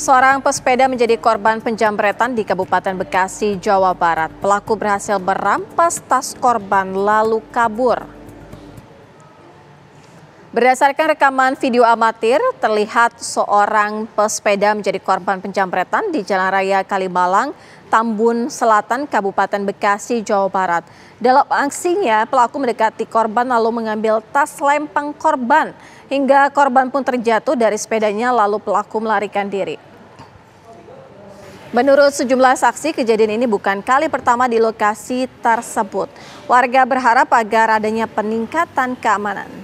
Seorang pesepeda menjadi korban penjamretan di Kabupaten Bekasi, Jawa Barat. Pelaku berhasil merampas tas korban lalu kabur. Berdasarkan rekaman video amatir, terlihat seorang pesepeda menjadi korban penjamretan di Jalan Raya Kalimalang, Tambun Selatan, Kabupaten Bekasi, Jawa Barat. Dalam aksinya, pelaku mendekati korban lalu mengambil tas lempeng korban. Hingga korban pun terjatuh dari sepedanya lalu pelaku melarikan diri. Menurut sejumlah saksi, kejadian ini bukan kali pertama di lokasi tersebut. Warga berharap agar adanya peningkatan keamanan.